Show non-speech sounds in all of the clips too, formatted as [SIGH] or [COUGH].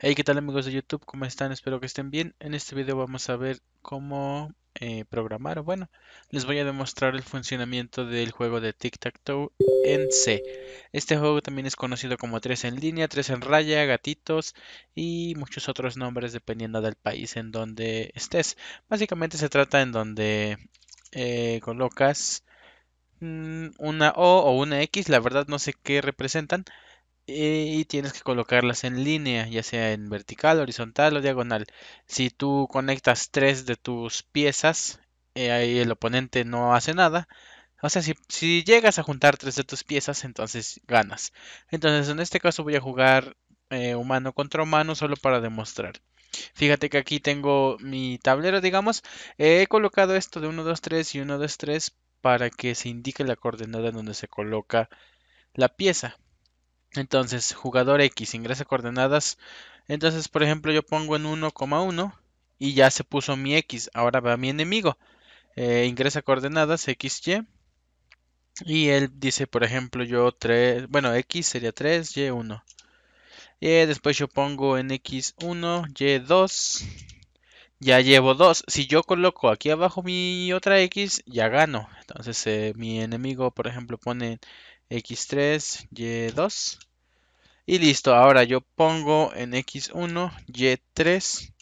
Hey, ¿qué tal amigos de YouTube? ¿Cómo están? Espero que estén bien. En este video vamos a ver cómo eh, programar. Bueno, les voy a demostrar el funcionamiento del juego de Tic Tac Toe en C. Este juego también es conocido como 3 en línea, 3 en raya, gatitos y muchos otros nombres dependiendo del país en donde estés. Básicamente se trata en donde eh, colocas mm, una O o una X, la verdad no sé qué representan y tienes que colocarlas en línea, ya sea en vertical, horizontal o diagonal. Si tú conectas tres de tus piezas, eh, ahí el oponente no hace nada. O sea, si, llegas a juntar tres de tus piezas, entonces ganas. Entonces, en este caso voy a jugar eh, humano contra humano solo para demostrar. Fíjate que aquí tengo mi tablero, digamos. he colocado esto de 1, 2, 3 y 1, 2, 3 para que se indique la coordenada en donde se coloca la pieza. Entonces, jugador X ingresa coordenadas. Entonces, por ejemplo, yo pongo en 1,1 y ya se puso mi X. Ahora va mi enemigo. Eh, ingresa coordenadas XY. Y él dice, por ejemplo, yo 3, bueno, X sería 3, Y1. Y eh, después yo pongo en X1, Y2. Ya llevo 2. Si yo coloco aquí abajo mi otra X, ya gano. Entonces eh, mi enemigo, por ejemplo, pone X3, Y2. Y listo, ahora yo pongo en X1, Y3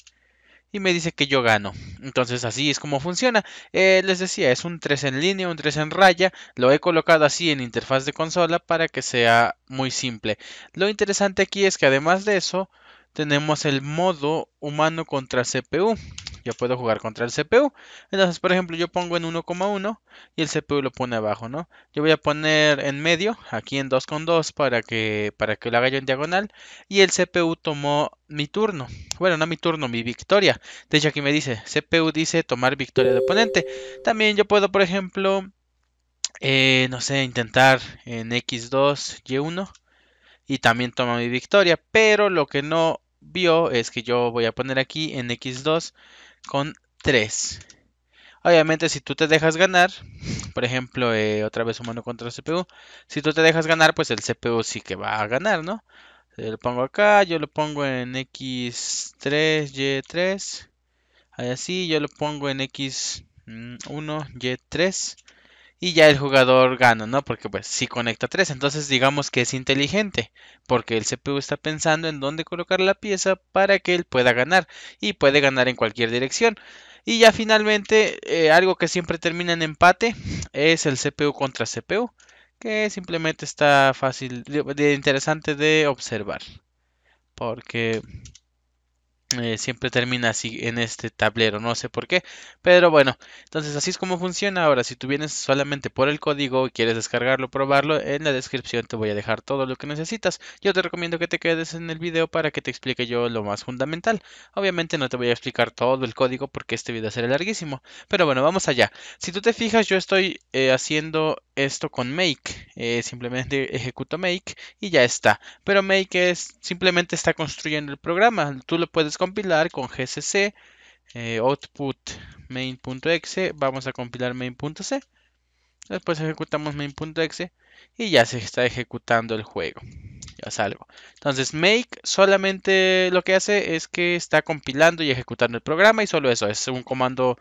y me dice que yo gano. Entonces así es como funciona. Eh, les decía, es un 3 en línea, un 3 en raya. Lo he colocado así en interfaz de consola para que sea muy simple. Lo interesante aquí es que además de eso, tenemos el modo humano contra CPU yo puedo jugar contra el CPU. Entonces, por ejemplo, yo pongo en 1,1 y el CPU lo pone abajo, ¿no? Yo voy a poner en medio, aquí en 2,2 para que, para que lo haga yo en diagonal. Y el CPU tomó mi turno. Bueno, no mi turno, mi victoria. De hecho, aquí me dice, CPU dice tomar victoria de oponente. También yo puedo, por ejemplo, eh, no sé, intentar en X2, Y1. Y también toma mi victoria. Pero lo que no vio es que yo voy a poner aquí en X2 con 3. Obviamente si tú te dejas ganar, por ejemplo, eh, otra vez humano contra el CPU, si tú te dejas ganar, pues el CPU sí que va a ganar, ¿no? lo pongo acá, yo lo pongo en X3, Y3, así, yo lo pongo en X1, mm, Y3, y ya el jugador gana, ¿no? Porque pues si conecta tres, entonces digamos que es inteligente, porque el CPU está pensando en dónde colocar la pieza para que él pueda ganar y puede ganar en cualquier dirección. Y ya finalmente, eh, algo que siempre termina en empate es el CPU contra CPU, que simplemente está fácil, interesante de observar, porque eh, siempre termina así en este tablero, no sé por qué, pero bueno, entonces así es como funciona. Ahora, si tú vienes solamente por el código y quieres descargarlo, probarlo, en la descripción te voy a dejar todo lo que necesitas. Yo te recomiendo que te quedes en el video para que te explique yo lo más fundamental. Obviamente no te voy a explicar todo el código porque este video será larguísimo, pero bueno, vamos allá. Si tú te fijas, yo estoy eh, haciendo esto con make, eh, simplemente [LAUGHS] ejecuto make y ya está. Pero make es simplemente está construyendo el programa, tú lo puedes compilar con gcc eh, output main.exe, vamos a compilar main.c. Después ejecutamos main.exe y ya se está ejecutando el juego. Ya salgo. Entonces make solamente lo que hace es que está compilando y ejecutando el programa y solo eso. Es un comando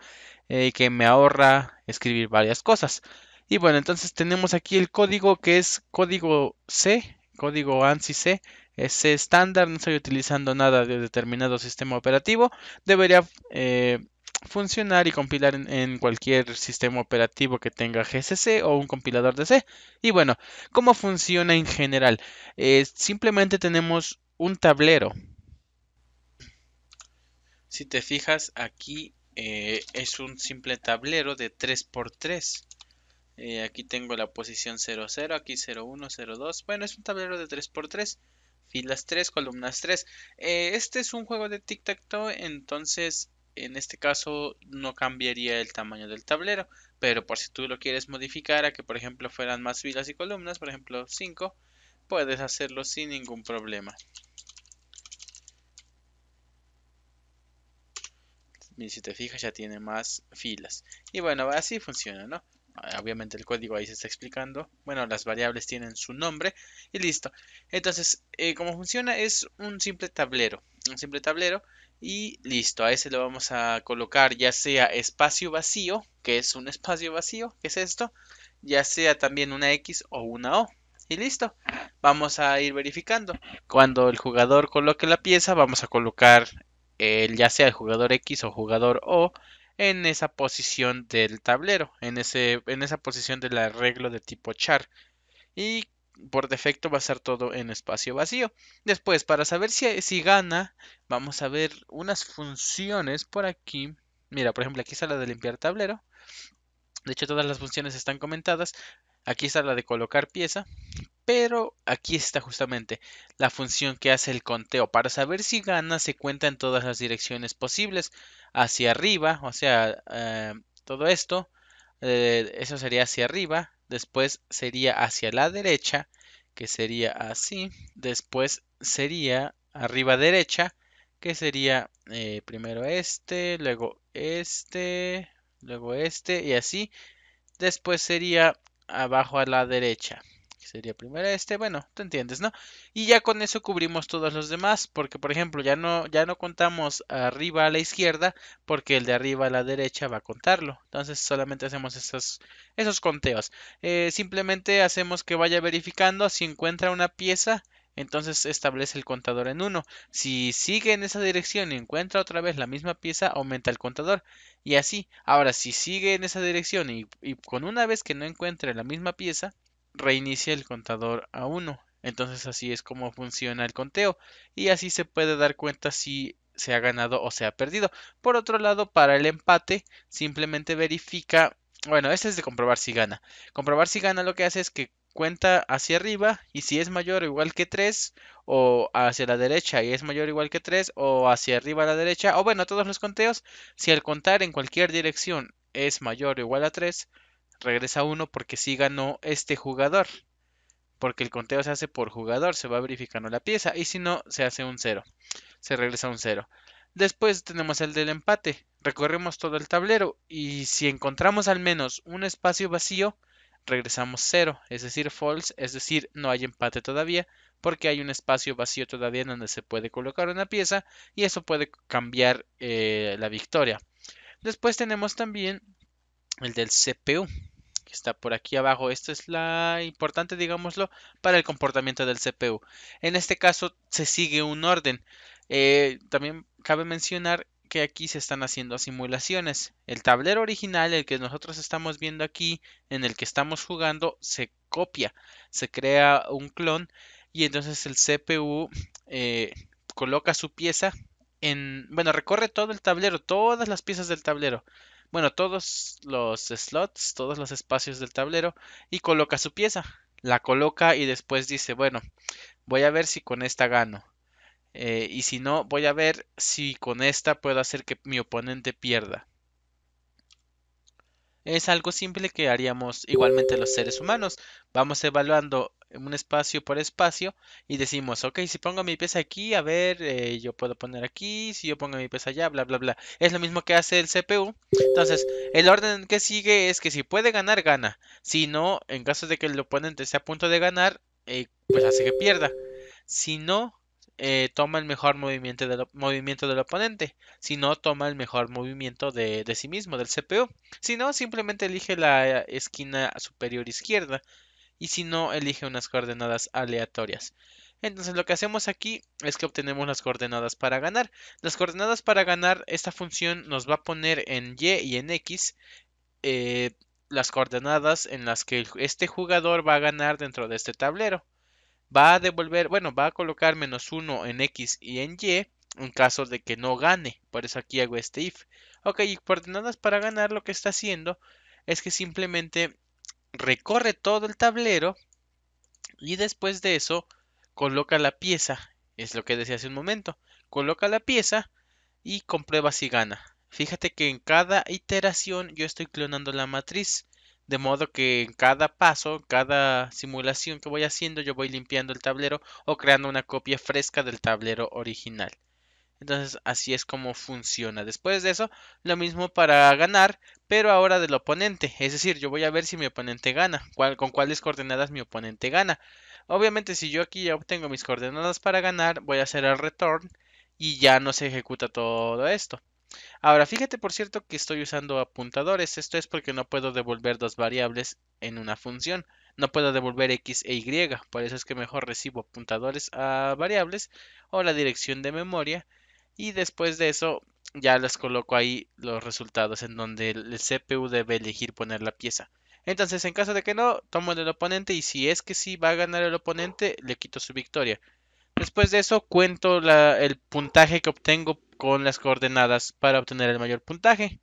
eh, que me ahorra escribir varias cosas. Y bueno, entonces tenemos aquí el código que es código C, código ANSI C, ese estándar, no estoy utilizando nada de determinado sistema operativo, debería eh, funcionar y compilar en, cualquier sistema operativo que tenga GCC o un compilador de C. Y bueno, ¿cómo funciona en general? Eh, simplemente tenemos un tablero. Si te fijas aquí eh, es un simple tablero de 3x3. aquí tengo la posición 00, aquí 01, 02. Bueno, es un tablero de 3x3 filas 3, columnas 3. Eh, este es un juego de tic-tac-toe, entonces en este caso no cambiaría el tamaño del tablero, pero por si tú lo quieres modificar a que por ejemplo fueran más filas y columnas, por ejemplo 5, puedes hacerlo sin ningún problema. si te fijas ya tiene más filas. Y bueno, así funciona, ¿no? Eh, obviamente el código ahí se está explicando. Bueno, las variables tienen su nombre y listo. Entonces, eh, ¿cómo funciona es un simple tablero, un simple tablero y listo. A ese lo vamos a colocar ya sea espacio vacío, que es un espacio vacío, que es esto, ya sea también una X o una O. Y listo, vamos a ir verificando. Cuando el jugador coloque la pieza, vamos a colocar el ya sea el jugador X o jugador O en esa posición del tablero, en, ese, en esa posición del arreglo de tipo char. Y por defecto va a ser todo en espacio vacío. Después, para saber si, si, gana, vamos a ver unas funciones por aquí. Mira, por ejemplo, aquí está la de limpiar tablero. De hecho, todas las funciones están comentadas. Aquí está la de colocar pieza pero aquí está justamente la función que hace el conteo. Para saber si gana se cuenta en todas las direcciones posibles, hacia arriba, o sea, eh, todo esto, eh, eso sería hacia arriba, después sería hacia la derecha, que sería así, después sería arriba derecha, que sería eh, primero este, luego este, luego este y así, después sería abajo a la derecha sería primero este, bueno, tú entiendes, ¿no? Y ya con eso cubrimos todos los demás, porque por ejemplo ya no, ya no contamos arriba a la izquierda, porque el de arriba a la derecha va a contarlo. Entonces solamente hacemos esos, esos conteos. Eh, simplemente hacemos que vaya verificando si encuentra una pieza. Entonces establece el contador en 1. Si sigue en esa dirección y encuentra otra vez la misma pieza, aumenta el contador. Y así. Ahora, si sigue en esa dirección y, y con una vez que no encuentre la misma pieza, reinicia el contador a 1. Entonces así es como funciona el conteo y así se puede dar cuenta si se ha ganado o se ha perdido. Por otro lado, para el empate simplemente verifica, bueno, este es de comprobar si gana. Comprobar si gana lo que hace es que cuenta hacia arriba y si es mayor o igual que 3 o hacia la derecha y es mayor o igual que 3 o hacia arriba a la derecha o bueno, todos los conteos, si al contar en cualquier dirección es mayor o igual a 3 regresa uno porque sí ganó este jugador. Porque el conteo se hace por jugador, se va verificando la pieza. Y si no, se hace un 0. Se regresa un 0. Después tenemos el del empate. Recorremos todo el tablero y si encontramos al menos un espacio vacío, regresamos 0, es decir, false, es decir, no hay empate todavía, porque hay un espacio vacío todavía en donde se puede colocar una pieza y eso puede cambiar eh, la victoria. Después tenemos también el del CPU, que está por aquí abajo. Esta es la importante, digámoslo, para el comportamiento del CPU. En este caso se sigue un orden. Eh, también cabe mencionar que aquí se están haciendo simulaciones. El tablero original, el que nosotros estamos viendo aquí, en el que estamos jugando, se copia, se crea un clon y entonces el CPU eh, coloca su pieza en, bueno, recorre todo el tablero, todas las piezas del tablero bueno, todos los slots, todos los espacios del tablero y coloca su pieza. La coloca y después dice, bueno, voy a ver si con esta gano. Eh, y si no, voy a ver si con esta puedo hacer que mi oponente pierda. Es algo simple que haríamos igualmente los seres humanos. Vamos evaluando un espacio por espacio y decimos, ok, si pongo mi pieza aquí, a ver, eh, yo puedo poner aquí, si yo pongo mi pieza allá, bla, bla, bla. Es lo mismo que hace el CPU. Entonces, el orden que sigue es que si puede ganar, gana. Si no, en caso de que el oponente esté a punto de ganar, eh, pues hace que pierda. Si no, eh, toma el mejor movimiento, movimiento del oponente, si no toma el mejor movimiento de, sí mismo, del CPU. Si no, simplemente elige la eh, esquina superior izquierda y si no, elige unas coordenadas aleatorias. Entonces lo que hacemos aquí es que obtenemos las coordenadas para ganar. Las coordenadas para ganar, esta función nos va a poner en Y y en X eh, las coordenadas en las que este jugador va a ganar dentro de este tablero va a devolver, bueno, va a colocar menos 1 en X y en Y en caso de que no gane. Por eso aquí hago este if. Ok, y coordenadas para ganar lo que está haciendo es que simplemente recorre todo el tablero y después de eso coloca la pieza. Es lo que decía hace un momento. Coloca la pieza y comprueba si gana. Fíjate que en cada iteración yo estoy clonando la matriz. De modo que en cada paso, cada simulación que voy haciendo, yo voy limpiando el tablero o creando una copia fresca del tablero original. Entonces así es como funciona. Después de eso, lo mismo para ganar, pero ahora del oponente. Es decir, yo voy a ver si mi oponente gana, con cuáles coordenadas mi oponente gana. Obviamente si yo aquí ya obtengo mis coordenadas para ganar, voy a hacer el return y ya no se ejecuta todo esto. Ahora, fíjate por cierto que estoy usando apuntadores. Esto es porque no puedo devolver dos variables en una función. No puedo devolver x e y. Por eso es que mejor recibo apuntadores a variables o la dirección de memoria. Y después de eso ya les coloco ahí los resultados en donde el CPU debe elegir poner la pieza. Entonces, en caso de que no, tomo el oponente y si es que sí va a ganar el oponente, le quito su victoria. Después de eso cuento el puntaje que obtengo con las coordenadas para obtener el mayor puntaje.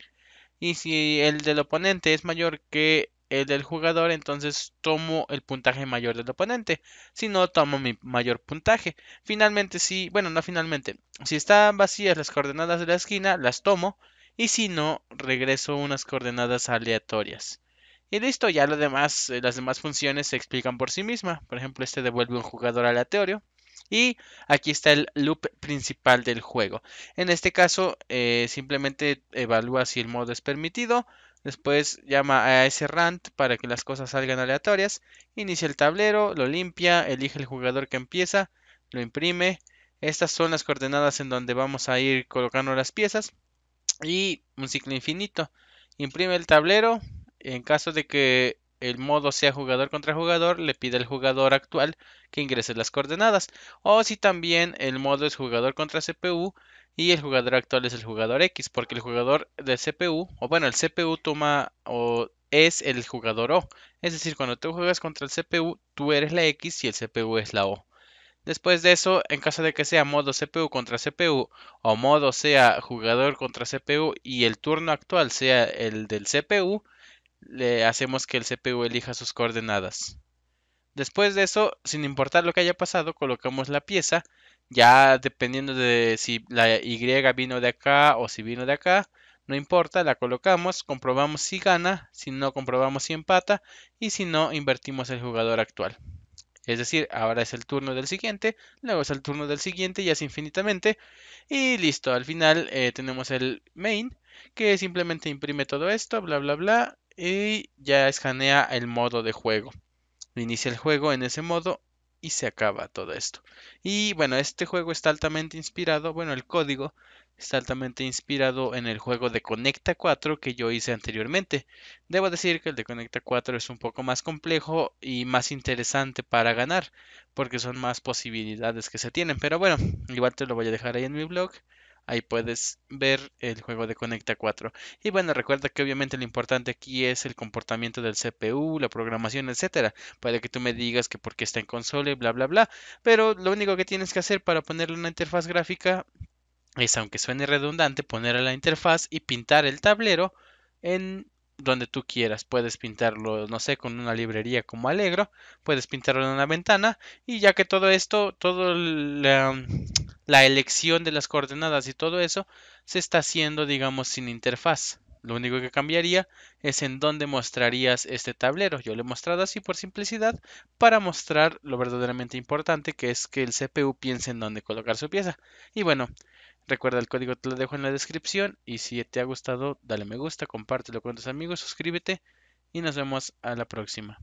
Y si el del oponente es mayor que el del jugador, entonces tomo el puntaje mayor del oponente. Si no, tomo mi mayor puntaje. Finalmente, si, bueno, no finalmente, si están vacías las coordenadas de la esquina, las tomo. Y si no, regreso unas coordenadas aleatorias. Y listo, ya lo demás, eh, las demás funciones se explican por sí misma. Por ejemplo, este devuelve un jugador aleatorio. Y aquí está el loop principal del juego. En este caso, eh, simplemente evalúa si el modo es permitido. Después llama a ese rant para que las cosas salgan aleatorias. Inicia el tablero, lo limpia, elige el jugador que empieza, lo imprime. Estas son las coordenadas en donde vamos a ir colocando las piezas. Y un ciclo infinito. Imprime el tablero. En caso de que el modo sea jugador contra jugador, le pide al jugador actual que ingrese las coordenadas. O si también el modo es jugador contra CPU y el jugador actual es el jugador X, porque el jugador de CPU, o bueno, el CPU toma o es el jugador O. Es decir, cuando tú juegas contra el CPU, tú eres la X y el CPU es la O. Después de eso, en caso de que sea modo CPU contra CPU o modo sea jugador contra CPU y el turno actual sea el del CPU, le hacemos que el CPU elija sus coordenadas. Después de eso, sin importar lo que haya pasado, colocamos la pieza. Ya dependiendo de si la Y vino de acá o si vino de acá, no importa, la colocamos, comprobamos si gana, si no comprobamos si empata y si no invertimos el jugador actual. Es decir, ahora es el turno del siguiente, luego es el turno del siguiente y así infinitamente. Y listo, al final eh, tenemos el main que simplemente imprime todo esto, bla, bla, bla, y ya escanea el modo de juego. Inicia el juego en ese modo y se acaba todo esto. Y bueno, este juego está altamente inspirado, bueno, el código está altamente inspirado en el juego de Conecta 4 que yo hice anteriormente. Debo decir que el de Conecta 4 es un poco más complejo y más interesante para ganar, porque son más posibilidades que se tienen. Pero bueno, igual te lo voy a dejar ahí en mi blog. Ahí puedes ver el juego de Conecta 4. Y bueno, recuerda que obviamente lo importante aquí es el comportamiento del CPU, la programación, etcétera. Para que tú me digas que porque está en console bla bla bla. Pero lo único que tienes que hacer para ponerle una interfaz gráfica es, aunque suene redundante, poner a la interfaz y pintar el tablero en donde tú quieras. Puedes pintarlo, no sé, con una librería como Alegro, puedes pintarlo en una ventana y ya que todo esto, toda la, mm, la, elección de las coordenadas y todo eso se está haciendo, digamos, sin interfaz. Lo único que cambiaría es en dónde mostrarías este tablero. Yo lo he mostrado así por simplicidad para mostrar lo verdaderamente importante que es que el CPU piense en dónde colocar su pieza. Y bueno, Recuerda, el código te lo dejo en la descripción y si te ha gustado, dale me gusta, compártelo con tus amigos, suscríbete y nos vemos a la próxima.